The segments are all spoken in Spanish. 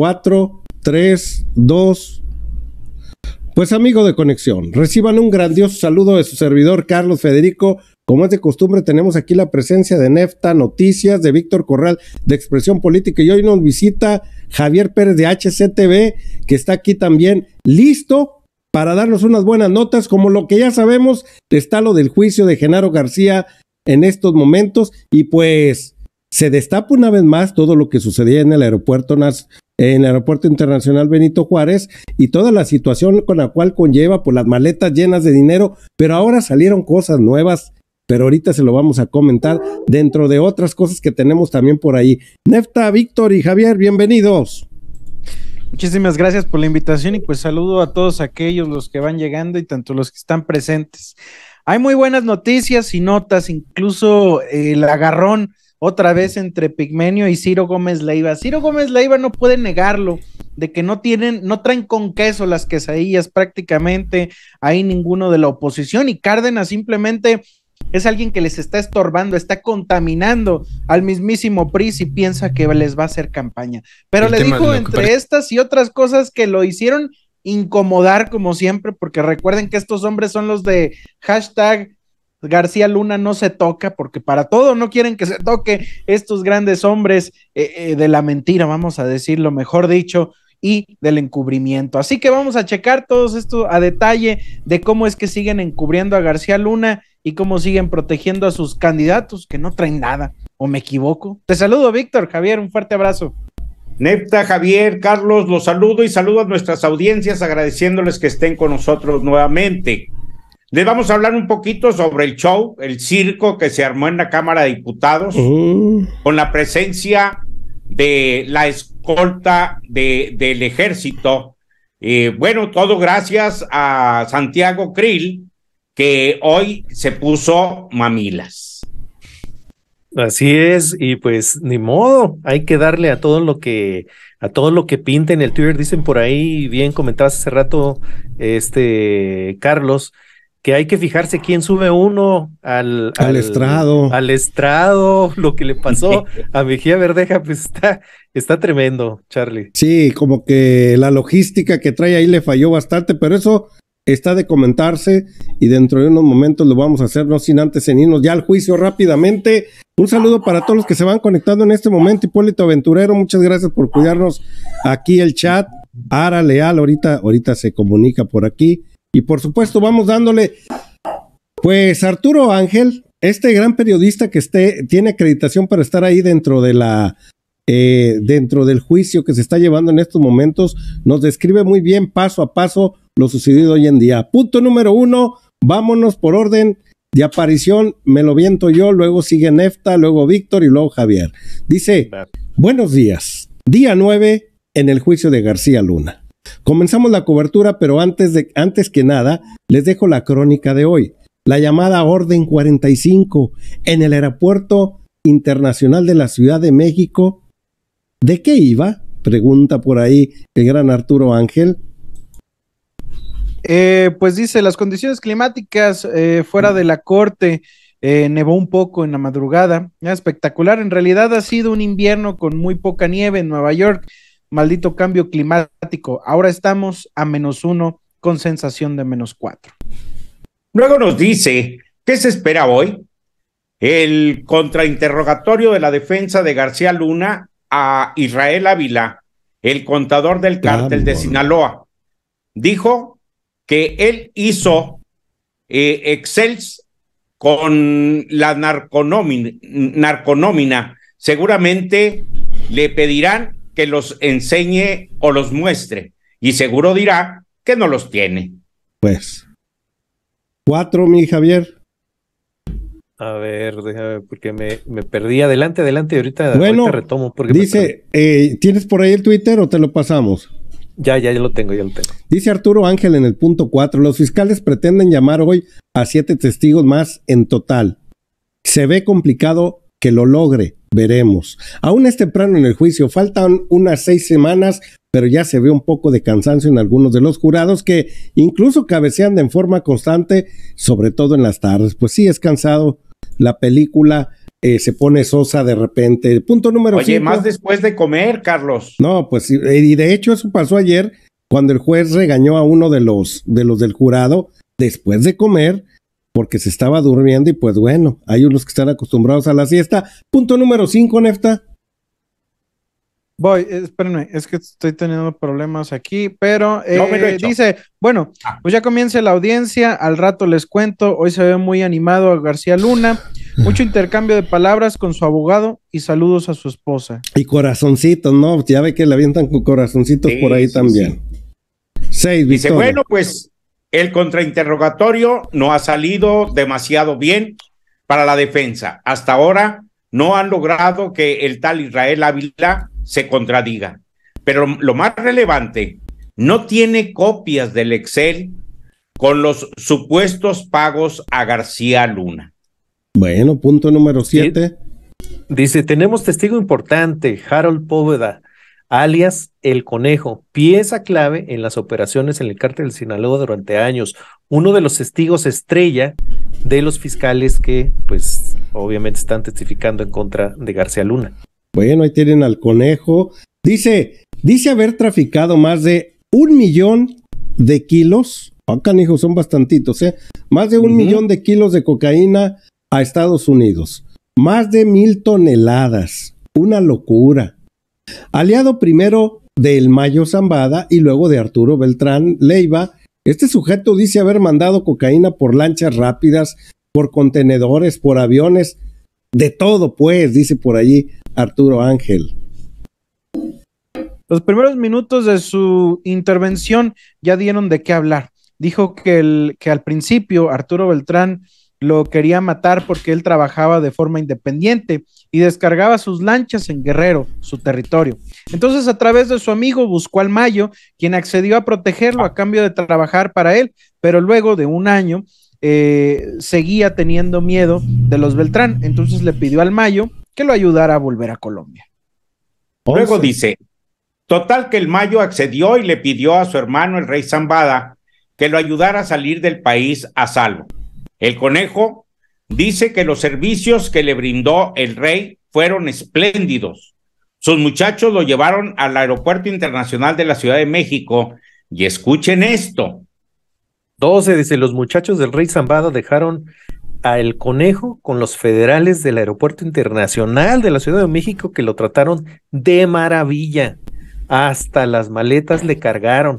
4, 3, 2. Pues amigo de conexión, reciban un grandioso saludo de su servidor Carlos Federico. Como es de costumbre, tenemos aquí la presencia de Nefta Noticias, de Víctor Corral, de Expresión Política. Y hoy nos visita Javier Pérez de HCTV, que está aquí también listo para darnos unas buenas notas, como lo que ya sabemos, está lo del juicio de Genaro García en estos momentos y pues se destapa una vez más todo lo que sucedía en el aeropuerto en el Aeropuerto Internacional Benito Juárez y toda la situación con la cual conlleva por pues, las maletas llenas de dinero, pero ahora salieron cosas nuevas, pero ahorita se lo vamos a comentar dentro de otras cosas que tenemos también por ahí. Nefta, Víctor y Javier, bienvenidos. Muchísimas gracias por la invitación y pues saludo a todos aquellos los que van llegando y tanto los que están presentes. Hay muy buenas noticias y notas, incluso eh, el agarrón otra vez entre Pigmenio y Ciro Gómez Leiva. Ciro Gómez Leiva no puede negarlo de que no tienen, no traen con queso las quesadillas prácticamente, hay ninguno de la oposición y Cárdenas simplemente es alguien que les está estorbando, está contaminando al mismísimo PRI y piensa que les va a hacer campaña. Pero le dijo entre estas y otras cosas que lo hicieron incomodar como siempre, porque recuerden que estos hombres son los de hashtag García Luna no se toca porque para todo no quieren que se toque estos grandes hombres eh, eh, de la mentira, vamos a decirlo mejor dicho, y del encubrimiento. Así que vamos a checar todo esto a detalle de cómo es que siguen encubriendo a García Luna y cómo siguen protegiendo a sus candidatos que no traen nada, o me equivoco. Te saludo, Víctor, Javier, un fuerte abrazo. Nepta, Javier, Carlos, los saludo y saludo a nuestras audiencias agradeciéndoles que estén con nosotros nuevamente. Les vamos a hablar un poquito sobre el show, el circo que se armó en la Cámara de Diputados, uh. con la presencia de la escolta de, del ejército. Eh, bueno, todo gracias a Santiago Krill, que hoy se puso mamilas. Así es, y pues ni modo, hay que darle a todo lo que a todo lo que pinta en el Twitter, dicen por ahí, bien comentabas hace rato, este Carlos, que hay que fijarse quién sube uno al, al, estrado. Al estrado, lo que le pasó a Mejía Verdeja, pues está, está tremendo, Charlie. Sí, como que la logística que trae ahí le falló bastante, pero eso está de comentarse y dentro de unos momentos lo vamos a hacer, no sin antes en ya al juicio rápidamente. Un saludo para todos los que se van conectando en este momento. Hipólito Aventurero, muchas gracias por cuidarnos aquí el chat. Ara Leal, ahorita, ahorita se comunica por aquí. Y por supuesto, vamos dándole. Pues Arturo Ángel, este gran periodista que esté, tiene acreditación para estar ahí dentro de la. Eh, dentro del juicio que se está llevando en estos momentos, nos describe muy bien paso a paso lo sucedido hoy en día. Punto número uno, vámonos por orden de aparición, me lo viento yo, luego sigue Nefta, luego Víctor y luego Javier. Dice, buenos días, día nueve en el juicio de García Luna. Comenzamos la cobertura, pero antes, de, antes que nada, les dejo la crónica de hoy. La llamada Orden 45 en el Aeropuerto Internacional de la Ciudad de México. ¿De qué iba? Pregunta por ahí el gran Arturo Ángel. Eh, pues dice, las condiciones climáticas eh, fuera de la corte eh, nevó un poco en la madrugada. Espectacular, en realidad ha sido un invierno con muy poca nieve en Nueva York maldito cambio climático. Ahora estamos a menos uno con sensación de menos cuatro. Luego nos dice, ¿qué se espera hoy? El contrainterrogatorio de la defensa de García Luna a Israel Ávila, el contador del cártel de Sinaloa. Dijo que él hizo eh, excels con la narconómina. narconómina. Seguramente le pedirán los enseñe o los muestre. Y seguro dirá que no los tiene. Pues. Cuatro, mi Javier. A ver, porque me, perdí. Adelante, adelante, ahorita, bueno, retomo. Porque dice, eh, ¿tienes por ahí el Twitter o te lo pasamos? Ya, ya, ya lo tengo, ya lo tengo. Dice Arturo Ángel en el punto cuatro los fiscales pretenden llamar hoy a siete testigos más en total. Se ve complicado que lo logre. Veremos. Aún es temprano en el juicio, faltan unas seis semanas, pero ya se ve un poco de cansancio en algunos de los jurados que incluso cabecean de forma constante, sobre todo en las tardes. Pues sí, es cansado. La película eh, se pone sosa de repente. Punto número Oye, más después de comer, Carlos. No, pues eh, y de hecho eso pasó ayer cuando el juez regañó a uno de los de los del jurado después de comer porque se estaba durmiendo y pues bueno, hay unos que están acostumbrados a la siesta. Punto número 5, Nefta. Voy, espérenme, es que estoy teniendo problemas aquí, pero eh, dice, bueno, ah. pues ya comienza la audiencia, al rato les cuento, hoy se ve muy animado a García Luna, ah. mucho intercambio de palabras con su abogado y saludos a su esposa. Y corazoncitos, ¿no? Ya ve que le avientan corazoncitos por ahí también. Seis, Dice, bueno, pues el contrainterrogatorio no ha salido demasiado bien para la defensa. Hasta ahora no han logrado que el tal Israel Ávila se contradiga. Pero lo más relevante, no tiene copias del Excel con los supuestos pagos a García Luna. Bueno, punto número siete. Dice, tenemos testigo importante, Harold Póveda, alias El Conejo, pieza clave en las operaciones en el cártel de Sinaloa durante años, uno de los testigos estrella de los fiscales que, pues, obviamente están testificando en contra de García Luna. Bueno, ahí tienen al conejo. Dice, dice haber traficado más de un millón de kilos. acá ah, hijos son bastantitos, ¿eh? Más de un millón de kilos de cocaína a Estados Unidos. Más de mil toneladas. Una locura aliado primero del Mayo Zambada y luego de Arturo Beltrán Leiva. Este sujeto dice haber mandado cocaína por lanchas rápidas, por contenedores, por aviones, de todo pues, dice por allí Arturo Ángel. Los primeros minutos de su intervención ya dieron de qué hablar. Dijo que, el, que al principio Arturo Beltrán lo quería matar porque él trabajaba de forma independiente y descargaba sus lanchas en Guerrero, su territorio. Entonces, a través de su amigo buscó al Mayo, quien accedió a protegerlo a cambio de trabajar para él, pero luego de un año eh, seguía teniendo miedo de los Beltrán. Entonces le pidió al Mayo que lo ayudara a volver a Colombia. Luego dice, total que el Mayo accedió y le pidió a su hermano el rey Zambada que lo ayudara a salir del país a salvo. El conejo dice que los servicios que le brindó el rey fueron espléndidos. Sus muchachos lo llevaron al Aeropuerto Internacional de la Ciudad de México y escuchen esto. 12 dice, los muchachos del rey Zambada dejaron a El Conejo con los federales del Aeropuerto Internacional de la Ciudad de México que lo trataron de maravilla. Hasta las maletas le cargaron.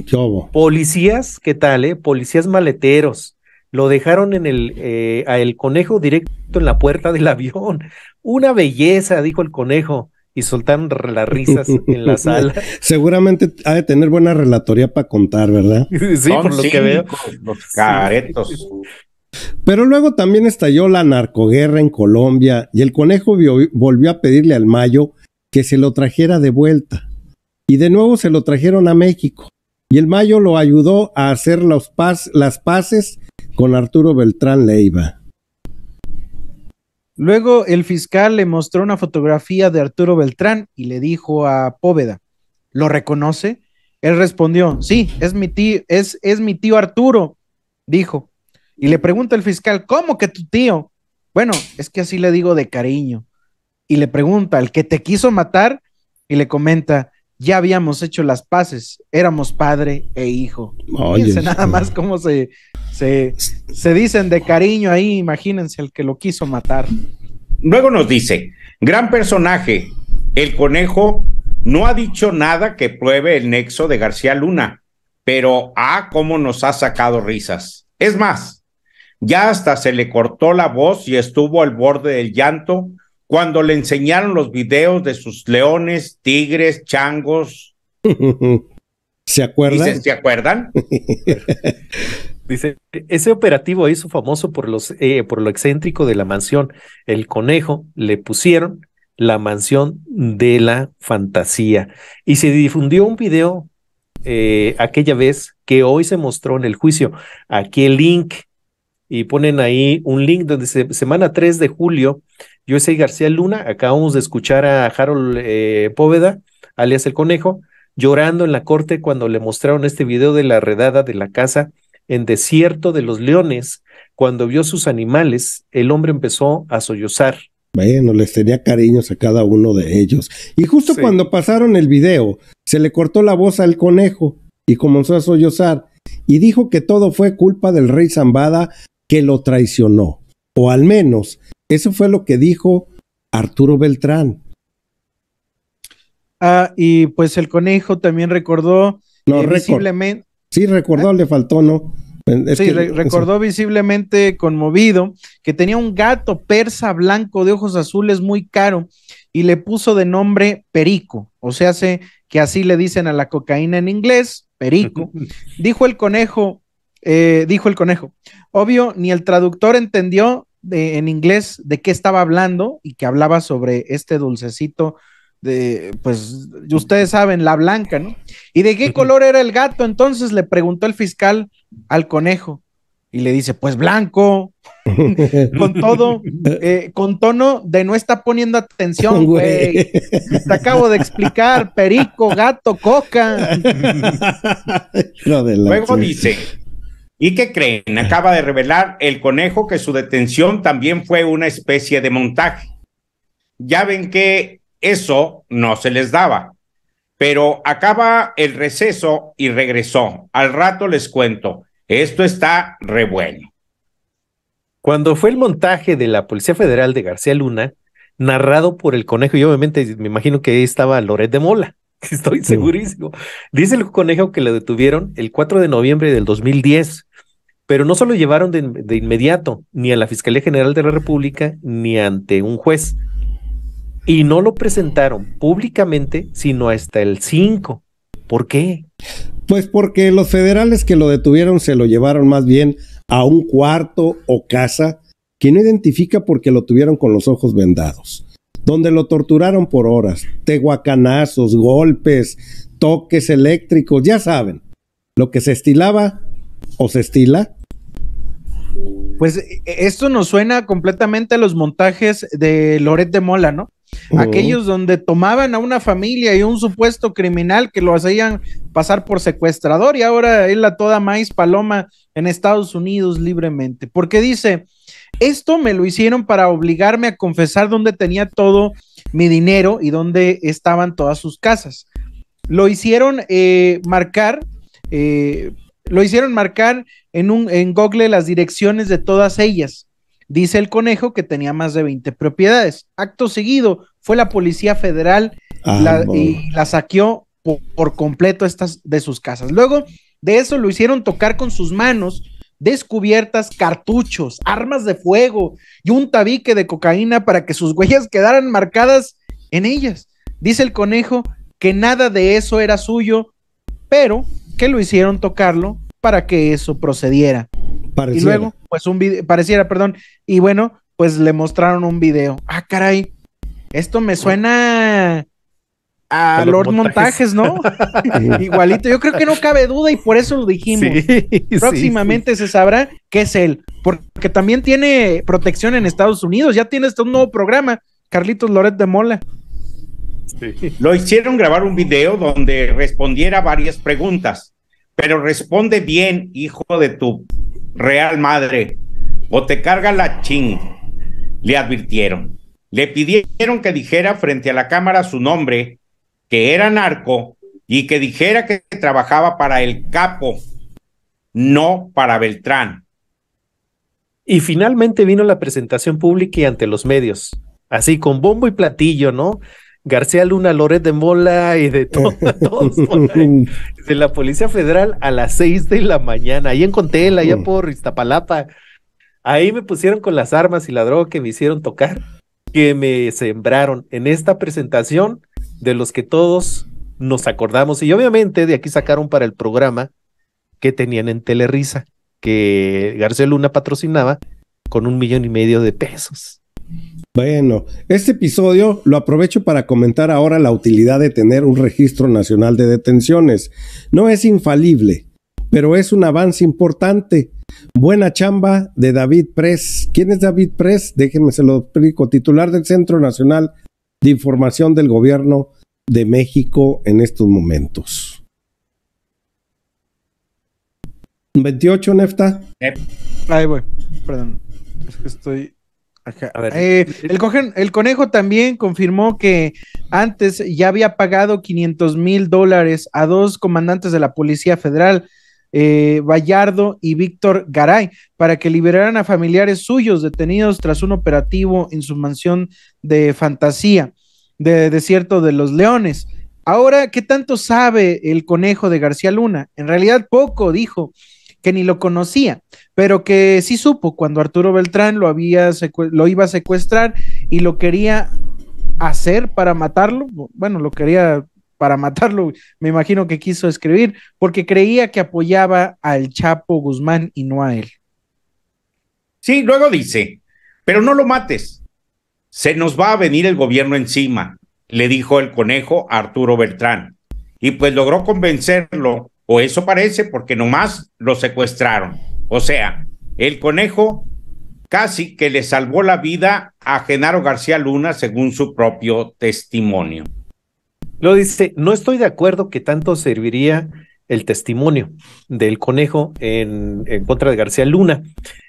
Policías, ¿qué tal, eh? Policías maleteros. Lo dejaron en el, eh, a el conejo directo en la puerta del avión. Una belleza, dijo el conejo, y soltaron las risas en la sala. Seguramente ha de tener buena relatoría para contar, ¿verdad? sí, por lo que veo. Los caretos. Pero luego también estalló la narcoguerra en Colombia y el conejo volvió a pedirle al Mayo que se lo trajera de vuelta. Y de nuevo se lo trajeron a México. Y el Mayo lo ayudó a hacer las paces con Arturo Beltrán Leiva. Luego el fiscal le mostró una fotografía de Arturo Beltrán y le dijo a Póveda, ¿lo reconoce? Él respondió, sí, es mi tío, es, es mi tío Arturo, dijo. Y le pregunta el fiscal, ¿cómo que tu tío? Bueno, es que así le digo de cariño. Y le pregunta, ¿el que te quiso matar? Y le comenta, ya habíamos hecho las paces, éramos padre e hijo. Fíjense nada más cómo se, se, se, dicen de cariño ahí, imagínense el que lo quiso matar. Luego nos dice, gran personaje, el conejo no ha dicho nada que pruebe el nexo de García Luna, pero ah, cómo nos ha sacado risas. Es más, ya hasta se le cortó la voz y estuvo al borde del llanto cuando le enseñaron los videos de sus leones, tigres, changos. ¿Se acuerdan? Dice, ¿Se acuerdan? Dice, ese operativo hizo famoso por, los, eh, por lo excéntrico de la mansión. El conejo le pusieron la mansión de la fantasía. Y se difundió un video eh, aquella vez que hoy se mostró en el juicio. Aquí el link y ponen ahí un link donde semana 3 de julio, yo soy García Luna, acabamos de escuchar a Harold eh, Póveda, alias el conejo, llorando en la corte cuando le mostraron este video de la redada de la casa en Desierto de los Leones. Cuando vio sus animales, el hombre empezó a sollozar. Bueno, les tenía cariños a cada uno de ellos. Y justo cuando pasaron el video, se le cortó la voz al conejo y comenzó a sollozar. Y dijo que todo fue culpa del rey Zambada que lo traicionó. O al menos, eso fue lo que dijo Arturo Beltrán. Ah, y pues el conejo también recordó eh, visiblemente. Sí, recordó, ¿Eh? le faltó, ¿no? sí, recordó visiblemente conmovido que tenía un gato persa blanco de ojos azules muy caro y le puso de nombre Perico, o sea, se, que así le dicen a la cocaína en inglés, Perico. Dijo el conejo, eh, dijo el conejo. Obvio, ni el traductor entendió en inglés de qué estaba hablando y que hablaba sobre este dulcecito de, pues, ustedes saben, la blanca, ¿no? ¿Y de qué color era el gato? Entonces le preguntó el fiscal al conejo y le dice, pues blanco, con todo, eh, con tono de no está poniendo atención, güey. Te acabo de explicar, perico, gato, coca. Luego dice, ¿Y qué creen? Acaba de revelar el conejo que su detención también fue una especie de montaje. Ya ven que eso no se les daba. Pero acaba el receso y regresó. Al rato les cuento. Esto está revuelo. Cuando fue el montaje de la Policía Federal de García Luna, narrado por el conejo, y obviamente me imagino que ahí estaba Loret de Mola, estoy segurísimo. Dice el conejo que lo detuvieron el 4 de noviembre del 2010 pero no se lo llevaron de, inmediato, ni a la Fiscalía General de la República, ni ante un juez. Y no lo presentaron públicamente, sino hasta el 5. ¿Por qué? Pues porque los federales que lo detuvieron se lo llevaron más bien a un cuarto o casa que no identifica porque lo tuvieron con los ojos vendados, donde lo torturaron por horas, tehuacanazos, golpes, toques eléctricos, ya saben, lo que se estilaba o se estila pues e, e, esto nos suena completamente a los montajes de Loret de Mola, ¿no? Aquellos donde tomaban a una familia y un supuesto criminal que lo hacían pasar por secuestrador y ahora es la toda maíz paloma en Estados Unidos libremente. Porque dice, esto me lo hicieron para obligarme a confesar dónde tenía todo mi dinero y dónde estaban todas sus casas. Lo hicieron eh, marcar eh, lo hicieron marcar en, un, en Google las direcciones de todas ellas. Dice el conejo que tenía más de 20 propiedades. Acto seguido, fue la Policía Federal ah, y la saqueó por, completo estas, de sus casas. Luego de eso lo hicieron tocar con sus manos descubiertas, cartuchos, armas de fuego y un tabique de cocaína para que sus huellas quedaran marcadas en ellas. Dice el conejo que nada de eso era suyo, pero que lo hicieron tocarlo para que eso procediera. Y luego, pues un video, pareciera, perdón, y bueno, pues le mostraron un video. Ah, caray, esto me suena a, Lord Montajes, ¿no? Igualito, yo creo que no cabe duda y por eso lo dijimos. Próximamente se sabrá qué es él, porque también tiene protección en Estados Unidos, ya tiene este un nuevo programa, Carlitos Loret de Mola. Lo hicieron grabar un video donde respondiera varias preguntas, pero responde bien, hijo de tu real madre, o te carga la ching, le advirtieron. Le pidieron que dijera frente a la cámara su nombre, que era narco y que dijera que trabajaba para el capo, no para Beltrán. Y finalmente vino la presentación pública y ante los medios, así con bombo y platillo, ¿no? García Luna, Loret de Mola y de todos De la Policía Federal a las seis de la mañana, ahí en Contela, allá mm. por Iztapalapa. Ahí me pusieron con las armas y la droga que me hicieron tocar, que me sembraron en esta presentación de los que todos nos acordamos. Y obviamente de aquí sacaron para el programa que tenían en Telerisa, que García Luna patrocinaba con un millón y medio de pesos. Bueno, este episodio lo aprovecho para comentar ahora la utilidad de tener un registro nacional de detenciones. No es infalible, pero es un avance importante. Buena chamba de David Press. ¿Quién es David Press? Déjenme se lo explico. Titular del Centro Nacional de Información del Gobierno de México en estos momentos. 28, Nefta. Ahí voy, perdón. Es que estoy eh, el, conejo también confirmó que antes ya había pagado 500 mil dólares a dos comandantes de la Policía Federal, eh, Vallardo y Víctor Garay, para que liberaran a familiares suyos detenidos tras un operativo en su mansión de fantasía de Desierto de los Leones. Ahora, ¿qué tanto sabe el conejo de García Luna? En realidad poco, dijo que ni lo conocía, pero que sí supo cuando Arturo Beltrán lo, había lo iba a secuestrar y lo quería hacer para matarlo, bueno, lo quería para matarlo, me imagino que quiso escribir, porque creía que apoyaba al Chapo Guzmán y no a él. Sí, luego dice, pero no lo mates, se nos va a venir el gobierno encima, le dijo el conejo a Arturo Beltrán. Y pues logró convencerlo o eso parece, porque nomás lo secuestraron. O sea, el conejo casi que le salvó la vida a Genaro García Luna, según su propio testimonio. Lo dice, no estoy de acuerdo que tanto serviría el testimonio del conejo en, en, contra de García Luna.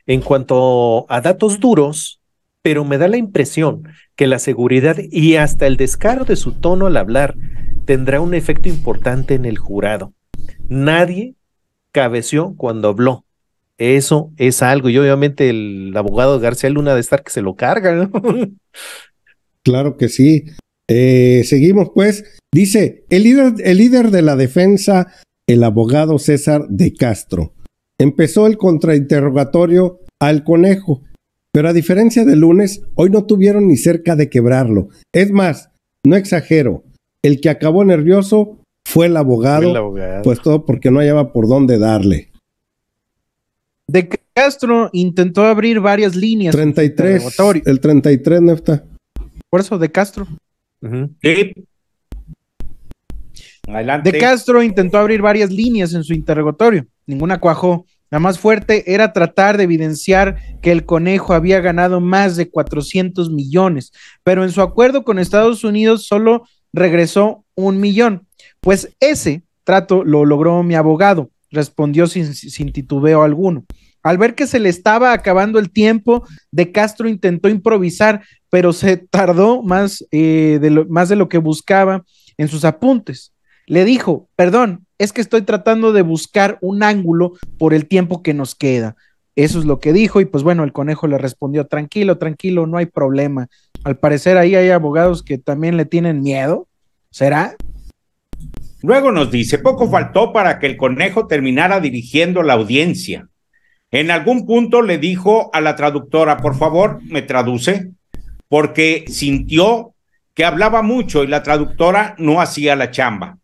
En cuanto a datos duros, pero me da la impresión que la seguridad y hasta el descaro de su tono al hablar tendrá un efecto importante en el jurado. Nadie cabeció cuando habló. Eso es algo. Y obviamente el abogado García Luna de estar que se lo carga. claro que sí. Eh, seguimos pues. Dice, el líder, el líder de la defensa, el abogado César de Castro, empezó el contrainterrogatorio al conejo, pero a diferencia del lunes, hoy no tuvieron ni cerca de quebrarlo. Es más, no exagero, el que acabó nervioso fue el abogado, pues todo porque no hallaba por dónde darle. De Castro intentó abrir varias líneas. 33. El 33, Nefta. Por eso, de Castro. Adelante. De Castro intentó abrir varias líneas en su interrogatorio. Ninguna cuajó. La más fuerte era tratar de evidenciar que el conejo había ganado más de 400 millones, pero en su acuerdo con Estados Unidos solo regresó un millón. Pues ese trato lo logró mi abogado, respondió sin, titubeo alguno. Al ver que se le estaba acabando el tiempo, De Castro intentó improvisar, pero se tardó más, eh, más de lo que buscaba en sus apuntes. Le dijo, perdón, es que estoy tratando de buscar un ángulo por el tiempo que nos queda. Eso es lo que dijo y pues bueno, el conejo le respondió, tranquilo, tranquilo, no hay problema. Al parecer ahí hay abogados que también le tienen miedo. ¿Será? Luego nos dice, poco faltó para que el conejo terminara dirigiendo la audiencia. En algún punto le dijo a la traductora, por favor, me traduce, porque sintió que hablaba mucho y la traductora no hacía la chamba.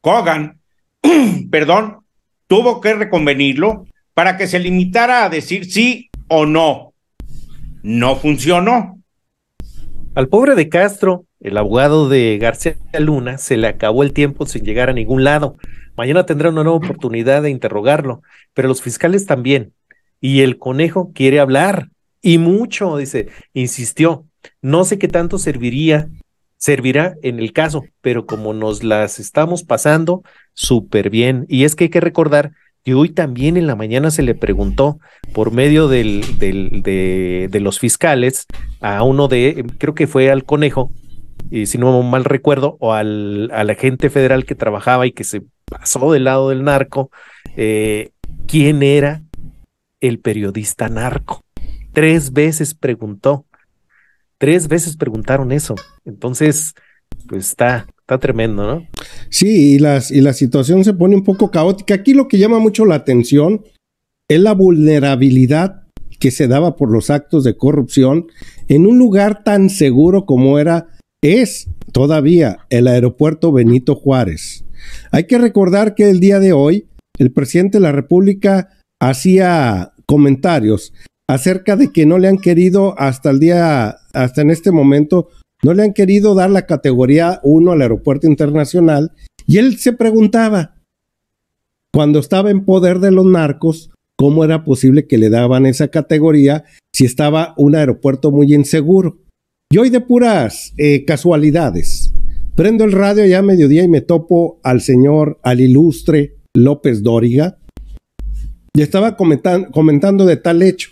Kogan, perdón, tuvo que reconvenirlo para que se limitara a decir sí o no. No funcionó. Al pobre de Castro el abogado de García Luna se le acabó el tiempo sin llegar a ningún lado. Mañana tendrá una nueva oportunidad de interrogarlo, pero los fiscales también. Y el conejo quiere hablar, y mucho, dice, insistió. No sé qué tanto serviría, servirá en el caso, pero como nos las estamos pasando, súper bien. Y es que hay que recordar que hoy también en la mañana se le preguntó por medio del, del, de, de, los fiscales a uno de, creo que fue al conejo, y si no mal recuerdo, o al, agente federal que trabajaba y que se pasó del lado del narco, eh, quién era el periodista narco. Tres veces preguntó, tres veces preguntaron eso. Entonces, pues está, está tremendo, ¿no? Sí, las, y la situación se pone un poco caótica. Aquí lo que llama mucho la atención es la vulnerabilidad que se daba por los actos de corrupción en un lugar tan seguro como era es todavía el aeropuerto Benito Juárez. Hay que recordar que el día de hoy el presidente de la República hacía comentarios acerca de que no le han querido hasta el día, hasta en este momento, no le han querido dar la categoría 1 al aeropuerto internacional. Y él se preguntaba, cuando estaba en poder de los narcos, ¿cómo era posible que le daban esa categoría si estaba un aeropuerto muy inseguro? Yo hoy de puras eh, casualidades, prendo el radio ya a mediodía y me topo al señor, al ilustre López Dóriga, y estaba comentando de tal hecho.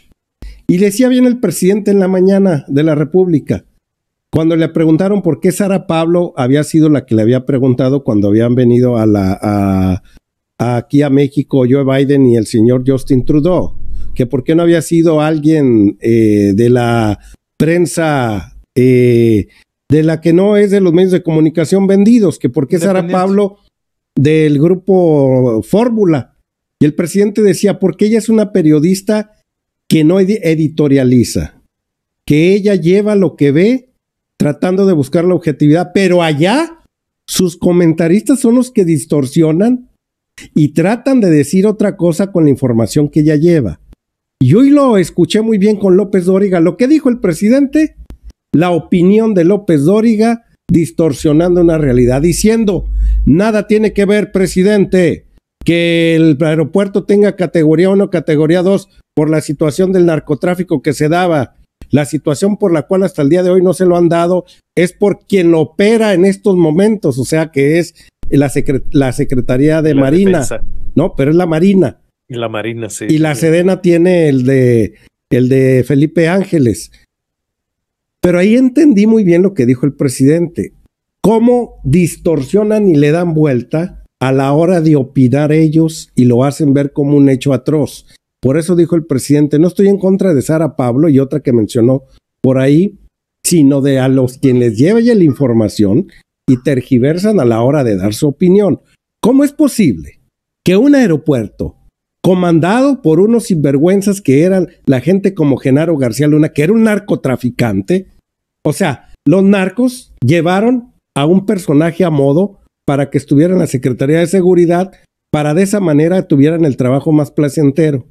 Y le decía bien el presidente en la mañana de la República, cuando le preguntaron por qué Sara Pablo había sido la que le había preguntado cuando habían venido a aquí a México Joe Biden y el señor Justin Trudeau, que por qué no había sido alguien eh, de la prensa eh, de la que no es de los medios de comunicación vendidos, que porque es Sara Pablo del grupo Fórmula. Y el presidente decía, porque ella es una periodista que no editorializa, que ella lleva lo que ve tratando de buscar la objetividad, pero allá sus comentaristas son los que distorsionan y tratan de decir otra cosa con la información que ella lleva. Y hoy lo escuché muy bien con López Dóriga. Lo que dijo el presidente la opinión de López Dóriga distorsionando una realidad, diciendo, nada tiene que ver, presidente, que el aeropuerto tenga categoría 1, categoría 2 por la situación del narcotráfico que se daba. La situación por la cual hasta el día de hoy no se lo han dado es por quien lo opera en estos momentos, o sea que es la, la Secretaría de Marina, ¿no? Pero es la Marina. Y la Marina, sí. Y la Sedena tiene el de, el de Felipe Ángeles. Pero ahí entendí muy bien lo que dijo el presidente. Cómo distorsionan y le dan vuelta a la hora de opinar ellos y lo hacen ver como un hecho atroz. Por eso dijo el presidente, no estoy en contra de Sara Pablo y otra que mencionó por ahí, sino de a los quienes les lleva ya la información y tergiversan a la hora de dar su opinión. ¿Cómo es posible que un aeropuerto comandado por unos sinvergüenzas que eran la gente como Genaro García Luna, que era un narcotraficante. O sea, los narcos llevaron a un personaje a modo para que estuviera en la Secretaría de Seguridad, para de esa manera tuvieran el trabajo más placentero.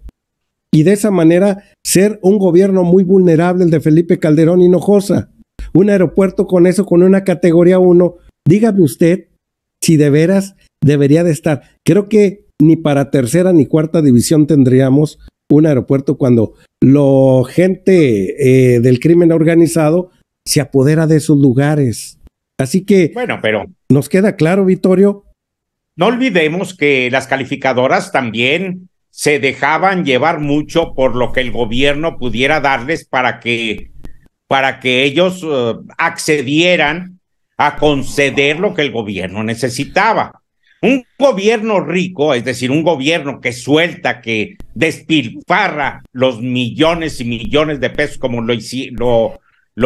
Y de esa manera ser un gobierno muy vulnerable el de Felipe Calderón Hinojosa. Un aeropuerto con eso, con una categoría 1. Dígame usted si de veras debería de estar. Creo que ni para tercera ni cuarta división tendríamos un aeropuerto cuando la gente eh, del crimen organizado se apodera de esos lugares. Así que bueno, pero nos queda claro, Vittorio. No olvidemos que las calificadoras también se dejaban llevar mucho por lo que el gobierno pudiera darles para que para que ellos eh, accedieran a conceder lo que el gobierno necesitaba. Un gobierno rico, es decir, un gobierno que suelta, que despilfarra los millones y millones de pesos como lo,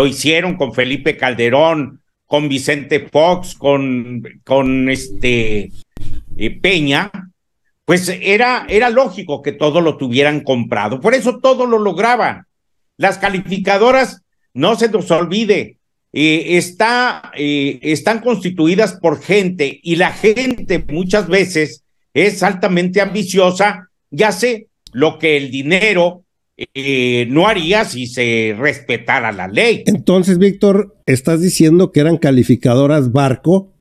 hicieron con Felipe Calderón, con Vicente Fox, con, este eh, Peña, pues era, era lógico que todo lo tuvieran comprado. Por eso todo lo lograban. Las calificadoras, no se nos olvide, eh, está, eh, están constituidas por gente y la gente muchas veces es altamente ambiciosa ya sé lo que el dinero eh, no haría si se respetara la ley. Entonces, Víctor, estás diciendo que eran calificadoras barco.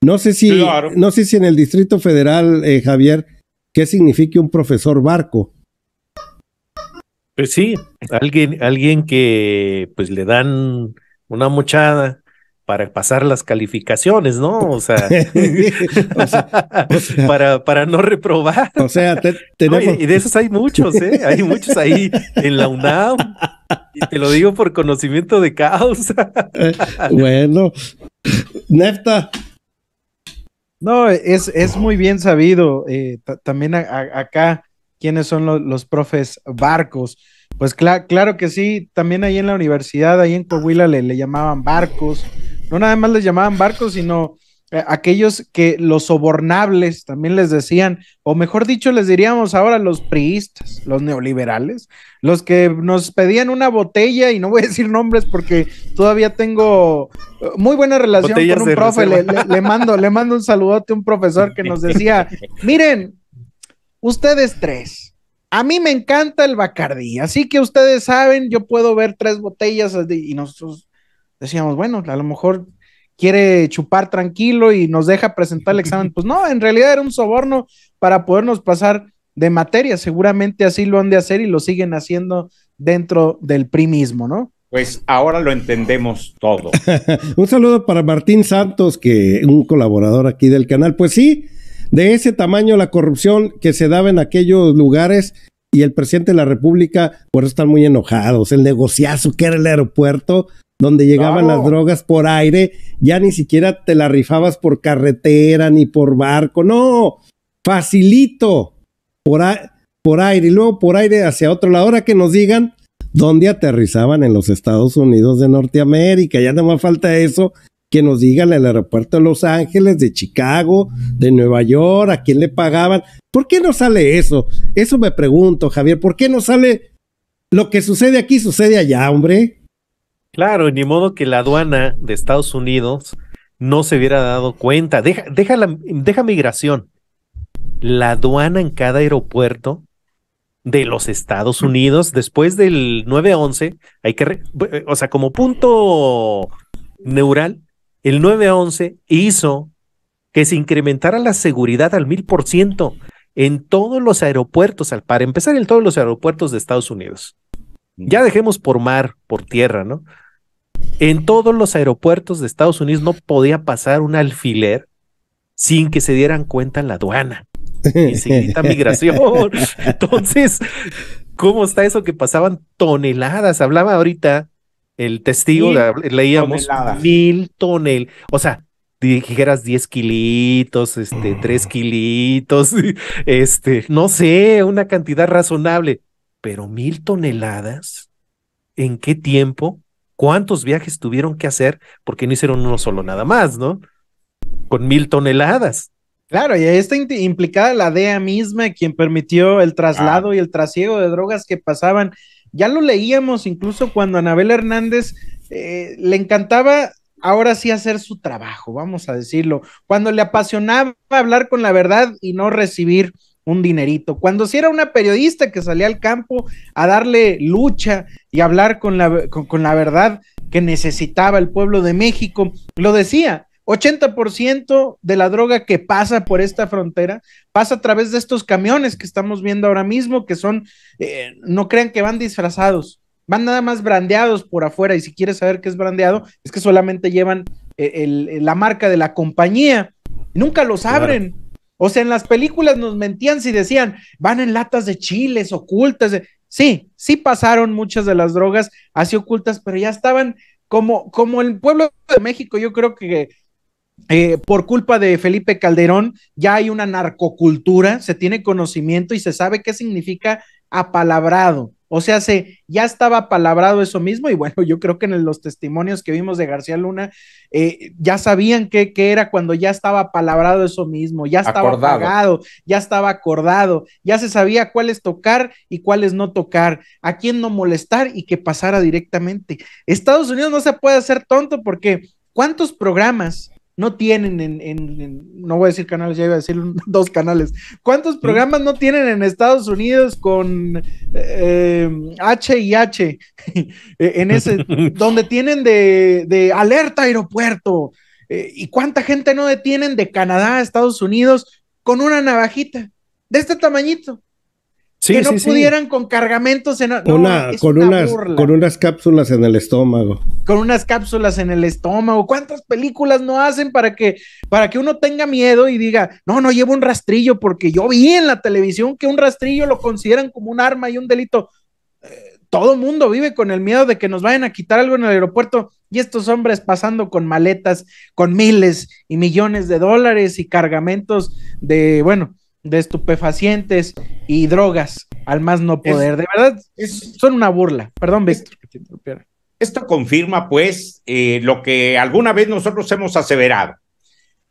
No sé si, no sé si en el Distrito Federal, Javier, ¿qué significa un profesor barco? Pues sí, alguien, alguien que pues le dan una mochada para pasar las calificaciones, ¿no? O sea, para, para no reprobar. O sea, y de esos hay muchos, ¿eh? Hay muchos ahí en la UNAM. Y te lo digo por conocimiento de causa. Eh, bueno, Nefta. No, es, es muy bien sabido eh, también acá quiénes son los profes Barcos. Pues claro que sí, también ahí en la universidad, ahí en Coahuila le, llamaban barcos, no nada más les llamaban barcos, sino eh, aquellos que los sobornables también les decían, o mejor dicho, les diríamos ahora los priistas, los neoliberales, los que nos pedían una botella, y no voy a decir nombres porque todavía tengo eh, muy buena relación con un profe, le, mando, le mando un saludote a un profesor que nos decía, miren, ustedes tres a mí me encanta el Bacardí, así que ustedes saben, yo puedo ver tres botellas y nosotros decíamos, bueno, a lo mejor quiere chupar tranquilo y nos deja presentar el examen. Pues no, en realidad era un soborno para podernos pasar de materia. Seguramente así lo han de hacer y lo siguen haciendo dentro del primismo, ¿no? Pues ahora lo entendemos todo. un saludo para Martín Santos, que un colaborador aquí del canal. Pues sí, de ese tamaño la corrupción que se daba en aquellos lugares y el presidente de la República por eso están muy enojados. El negociazo que era el aeropuerto, donde llegaban las drogas por aire, ya ni siquiera te la rifabas por carretera ni por barco, no, facilito, por, por aire y luego por aire hacia otro lado. Ahora que nos digan dónde aterrizaban en los Estados Unidos de Norteamérica, ya no más falta eso, que nos digan el aeropuerto de Los Ángeles, de Chicago, de Nueva York, a quién le pagaban. ¿Por qué no sale eso? Eso me pregunto, Javier, ¿por qué no sale lo que sucede aquí, sucede allá, hombre? Claro, ni modo que la aduana de Estados Unidos no se hubiera dado cuenta. Deja, deja, migración. La aduana en cada aeropuerto de los Estados Unidos después del 9-11, hay que, o sea, como punto neural, el 911 hizo que se incrementara la seguridad al mil por ciento en todos los aeropuertos, para empezar en todos los aeropuertos de Estados Unidos. Ya dejemos por mar, por tierra, ¿no? En todos los aeropuertos de Estados Unidos no podía pasar un alfiler sin que se dieran cuenta en la aduana. Y se migración. Entonces, ¿cómo está eso que pasaban toneladas? Hablaba ahorita el testigo, leíamos mil toneladas, o sea, dijeras 10 kilitos, este, 3 mm. kilitos, este, no sé, una cantidad razonable, pero mil toneladas, ¿en qué tiempo? ¿Cuántos viajes tuvieron que hacer? Porque no hicieron uno solo nada más, ¿no? Con mil toneladas. Claro, y ahí está implicada la DEA misma, quien permitió el traslado ah. y el trasiego de drogas que pasaban ya lo leíamos incluso cuando Anabel Hernández eh, le encantaba ahora sí hacer su trabajo, vamos a decirlo, cuando le apasionaba hablar con la verdad y no recibir un dinerito, cuando sí era una periodista que salía al campo a darle lucha y hablar con la, con la verdad que necesitaba el pueblo de México, lo decía, 80% de la droga que pasa por esta frontera pasa a través de estos camiones que estamos viendo ahora mismo, que son, eh, no crean que van disfrazados, van nada más brandeados por afuera. Y si quieres saber qué es brandeado, es que solamente llevan eh, eh, la marca de la compañía. Nunca los abren. O sea, en las películas nos mentían si decían, van en latas de chiles ocultas. Sí, sí pasaron muchas de las drogas así ocultas, pero ya estaban como, como el pueblo de México, yo creo que eh, por culpa de Felipe Calderón ya hay una narcocultura, se tiene conocimiento y se sabe qué significa apalabrado. O sea, ya estaba apalabrado eso mismo y bueno, yo creo que en los testimonios que vimos de García Luna eh, ya sabían qué que era cuando ya estaba apalabrado eso mismo, ya estaba acordado. ya estaba acordado, ya se sabía cuál es tocar y cuáles no tocar, a quién no molestar y que pasara directamente. Estados Unidos no se puede hacer tonto porque ¿cuántos programas no tienen en, no voy a decir canales, ya iba a decir dos canales. ¿Cuántos programas no tienen en Estados Unidos con eh, H y H? E, en ese, donde tienen de, alerta aeropuerto. Eh, ¿Y cuánta gente no detienen de Canadá a Estados Unidos con una navajita de este tamañito? que no pudieran con cargamentos en con unas con unas cápsulas en el estómago. Con unas cápsulas en el estómago. ¿Cuántas películas no hacen para que para que uno tenga miedo y diga, "No, no llevo un rastrillo porque yo vi en la televisión que un rastrillo lo consideran como un arma y un delito." Eh, todo el mundo vive con el miedo de que nos vayan a quitar algo en el aeropuerto y estos hombres pasando con maletas con miles y millones de dólares y cargamentos de, bueno, de estupefacientes y drogas al más no poder. de verdad, son una burla. Perdón, Esto confirma, pues, eh, lo que alguna vez nosotros hemos aseverado.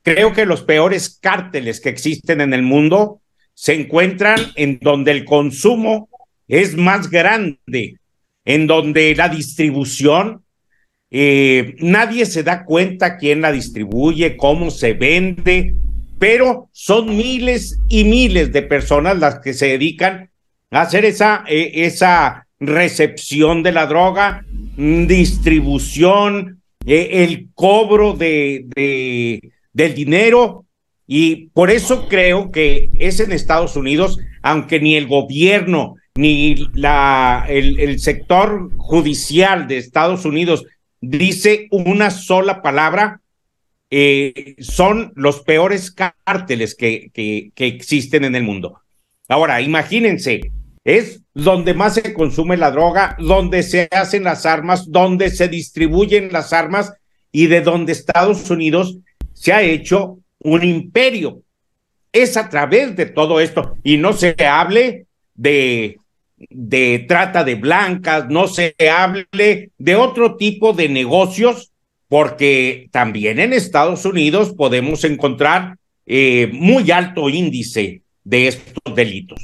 Creo que los peores cárteles que existen en el mundo se encuentran en donde el consumo es más grande, en donde la distribución, eh, nadie se da cuenta quién la distribuye, cómo se vende, pero son miles y miles de personas las que se dedican a hacer esa, eh, esa recepción de la droga, mm, distribución, eh, el cobro de, del dinero. Y por eso creo que es en Estados Unidos, aunque ni el gobierno ni la, el sector judicial de Estados Unidos dice una sola palabra, eh, son los peores cárteles que, que, que existen en el mundo. Ahora, imagínense, es donde más se consume la droga, donde se hacen las armas, donde se distribuyen las armas y de donde Estados Unidos se ha hecho un imperio. Es a través de todo esto. Y no se hable de, de trata de blancas, no se hable de otro tipo de negocios porque también en Estados Unidos podemos encontrar eh, muy alto índice de estos delitos.